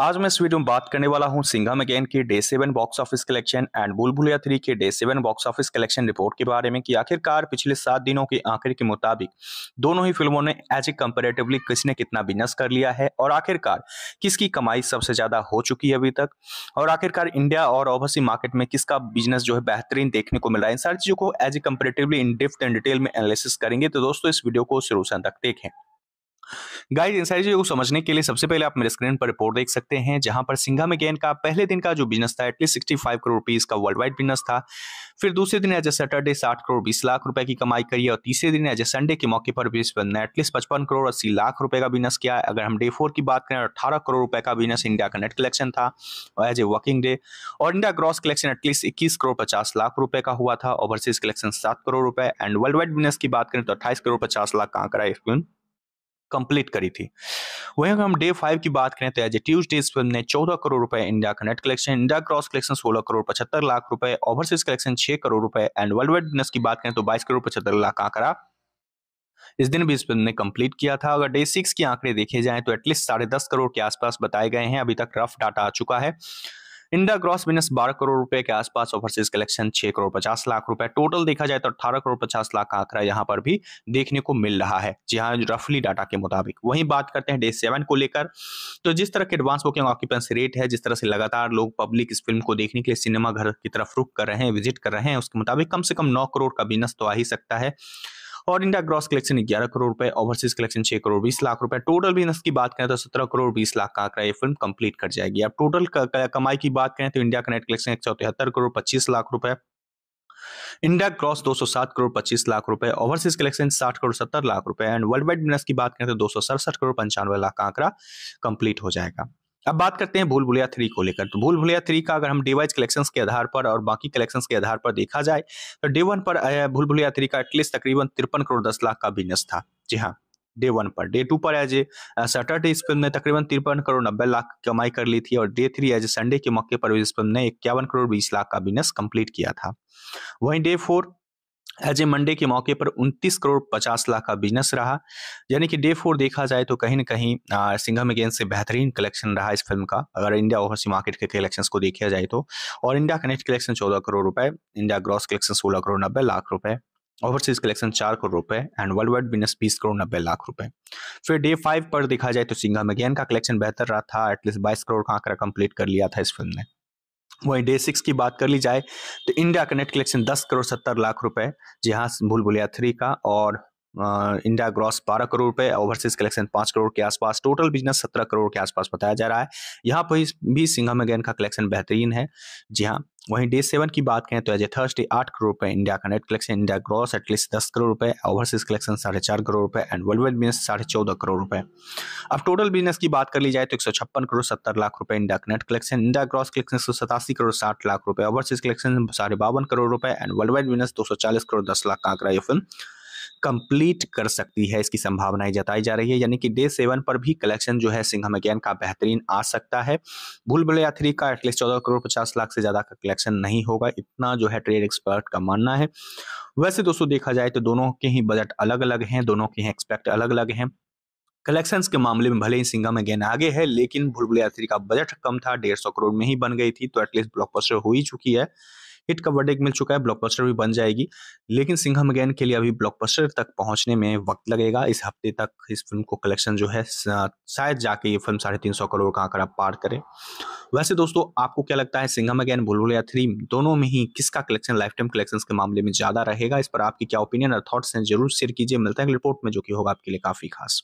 आज मैं इस वीडियो में बात करने वाला हूं सिंघम अगेन के day seven box office collection and बुलबुलिया थ्री के day seven box office collection report के बारे में कि आखिरकार पिछले सात दिनों के आंकड़े के मुताबिक दोनों ही फिल्मों ने एज ए कंपेरेटिवली किसने कितना बिजनेस कर लिया है और आखिरकार किसकी कमाई सबसे ज्यादा हो चुकी है अभी तक और आखिरकार इंडिया और ओवरसी मार्केट में किसका बिजनेस जो है बेहतरीन देखने को मिल रहा है इन सारी चीजों को as a comparatively in depth and detail में एनालिसिस करेंगे तो दोस्तों इस वीडियो को शुरू से तक देखें गाइस इन सारी चीज़ों को समझने के लिए सबसे पहले आप मेरे स्क्रीन पर रिपोर्ट देख सकते हैं जहां पर सिंघा मेगेन का पहले दिन का जो बिजनेस था at least sixty five crore rupees का वर्ल्ड वाइड बिजनेस था फिर दूसरे दिन एज ए सैटरडे साठ करोड़ बीस लाख रुपए की कमाई करी और तीसरे दिन एज ए संडे के मौके पर एटलीस्ट पचपन करोड़ अस्सी लाख रुपए का बिजनेस किया अगर हम डे फोर की बात करें अठारह करोड़ रुपए का बिजनेस इंडिया का नेट कलेक्शन था एज ए वर्किंग डे और इंडिया ग्रॉस कलेक्शन एटलीस्ट इक्कीस करोड़ पचास लाख रुपए का हुआ था ओवरसीज कलेक्शन सात करोड़ रुपए एंड वर्ल्ड वाइड बिजनेस की बात करें तो अट्ठाईस करोड़ पचास लाख कहाँ करा कंप्लीट करी थी वहीं अगर हम डे फाइव की बात करें तो एज ए ट्यूजडे इस फिल्म ने चौदह करोड़ रुपए इंडिया का net collection India gross collection सोलह करोड़ पचहत्तर लाख रुपए ओवरसीज कलेक्शन छह करोड़ रुपए एंड वर्ल्ड वाइड बिजनेस की बात करें तो बाईस करोड़ पचहत्तर लाख आंकड़ा इस दिन भी इस फिल्म ने कंप्लीट किया था अगर डे सिक्स के आंकड़े देखे जाए तो एटलीस्ट साढ़े दस करोड़ के आसपास बताए गए हैं अभी तक रफ डाटा आ चुका है इंडिया ग्रॉस बिजनेस बारह करोड़ रुपए के आसपास ओवरसीज कलेक्शन छह करोड़ पचास लाख रुपए टोटल देखा जाए तो अठारह करोड़ पचास लाख का आंकड़ा यहाँ पर भी देखने को मिल रहा है जी हाँ रफली डाटा के मुताबिक वहीं बात करते हैं डे सेवन को लेकर तो जिस तरह के एडवांस बुकिंग ऑक्यूपेंसी रेट है जिस तरह से लगातार लोग पब्लिक इस फिल्म को देखने के लिए सिनेमाघर की तरफ रुख कर रहे हैं विजिट कर रहे हैं उसके मुताबिक कम से कम नौ करोड़ का बिजनेस तो आ ही सकता है और इंडिया ग्रॉस कलेक्शन ग्यारह करोड़ रुपए ओवरसीज कलेक्शन छह करोड़ बीस लाख रुपए टोटल बिजनेस की बात करें तो सत्रह करोड़ बीस लाख का आंकड़ा यह फिल्म कंप्लीट कर जाएगी अब टोटल कमाई की बात करें तो इंडिया का नेट कलेक्शन एक सौ तिहत्तर करोड़ पच्चीस लाख रुपए इंडिया क्रॉस 207 करोड़ 25 लाख रुपए ओवरसीज कलेक्शन 60 करोड़ 70 लाख रुपए एंड वर्ल्ड वाइड बिजनेस की बात करें तो दो करोड़ पंचानवे लाख का आंकड़ा कंप्लीट हो जाएगा अब बात करते हैं भूल भुलैया थ्री को लेकर तो भूल भुलैया थ्री का अगर हम डे वाइज कलेक्शंस के आधार पर और बाकी कलेक्शंस के आधार पर देखा जाए तो डे वन पर भूल भुलैया थ्री का एटलीस्ट तकरीबन तिरपन करोड़ दस लाख का बिजनेस था जी हाँ डे वन पर डे टू पर एज ए सैटरडे इस फिल्म ने तकरीबन तिरपन करोड़ नब्बे लाख कमाई कर ली थी और day three as a Sunday के मौके पर इस फिल्म ने इक्यावन करोड़ बीस लाख का बिजनेस कंप्लीट किया था वहीं day four as a Monday के मौके पर 29 करोड़ 50 लाख का बिजनेस रहा यानी कि डे फोर देखा जाए तो कहीं ना कहीं सिंघम अगेन से बेहतरीन कलेक्शन रहा इस फिल्म का अगर इंडिया ओवरसी मार्केट के कलेक्शन को देखा जाए तो और इंडिया कनेक्ट कलेक्शन चौदह करोड़ रुपए इंडिया ग्रॉस कलेक्शन सोलह करोड़ नब्बे लाख रुपए ओवरसीज कलेक्शन चार करोड़ रुपए एंड वर्ल्ड वाइड बिजनेस बीस करोड़ नब्बे लाख रुपए फिर डे फाइव पर देखा जाए तो सिंघम अगेन का कलेक्शन बेहतर रहा था एटलीस्ट बाईस करोड़ का आंकड़ा कंप्लीट कर लिया था इस फिल्म ने वहीं डे सिक्स की बात कर ली जाए तो इंडिया का नेट कलेक्शन दस करोड़ सत्तर लाख रुपए जी हाँ भूल भुलिया थ्री का और इंडिया ग्रॉस बारह करोड़ रुपए ओवरसीज कलेक्शन पांच करोड़ के आसपास टोटल बिजनेस सत्रह करोड़ के आसपास बताया जा रहा है यहाँ पर भी सिंघम अगेन का कलेक्शन बेहतरीन है जी हाँ वहीं डे सेवन की बात करें तो एज ए थर्सडे आठ करोड़ रुपए इंडिया का net collection India gross at least दस करोड़ रुपए ओवरसीज कलेक्शन साढ़े चार करोड़ रुपए एंड वर्ल्ड बिजनेस साढ़े चौदह करोड़ रुपए अब टोटल बिजनेस की बात कर ली जाए तो एक सौ छप्पन करोड़ सत्तर लाख रुपए इंडिया का net collection India gross collection एक सौ सतासी करोड़ साठ लाख रुपए ओवरसीज कलेक्शन साढ़े बावन करोड़ रुपए एंड वर्ल्ड वाइड बिजनेस दो सौ चालीस करोड़ दस लाख का आंकड़ा ये फिल्म कंप्लीट कर सकती है इसकी संभावनाएं जताई जा रही है यानी कि डे सेवन पर भी कलेक्शन जो है सिंघम अगेन का बेहतरीन आ सकता है भूल भुलैया थ्री का एटलीस्ट चौदह करोड़ पचास लाख से ज़्यादा का कलेक्शन नहीं होगा इतना जो है ट्रेड एक्सपर्ट का मानना है वैसे दोस्तों देखा जाए तो दोनों के ही बजट अलग अलग हैं दोनों के ही एक्सपेक्ट अलग अलग हैं कलेक्शंस के मामले में भले ही सिंघम अगेन आगे है लेकिन भुलभुलैया थ्री का बजट कम था डेढ़ सौ करोड़ में ही बन गई थी तो एटलीस्ट ब्लॉकबस्टर हो ही चुकी है हिट का वर्डेक मिल चुका है ब्लॉकबस्टर भी बन जाएगी लेकिन सिंघम अगेन के लिए अभी ब्लॉकबस्टर तक पहुंचने में वक्त लगेगा इस हफ्ते तक इस फिल्म को कलेक्शन जो है शायद जाके ये फिल्म साढ़े तीन सौ करोड़ का आंकड़ा पार करे वैसे दोस्तों आपको क्या लगता है सिंघम अगेन बुलबुल या थ्री दोनों में ही किसका कलेक्शन लाइफ टाइम कलेक्शन के मामले में ज्यादा रहेगा इस पर आपकी क्या ओपिनियन और थॉट्स हैं जरूर शेयर कीजिए मिलता है रिपोर्ट में जो कि होगा आपके लिए काफी खास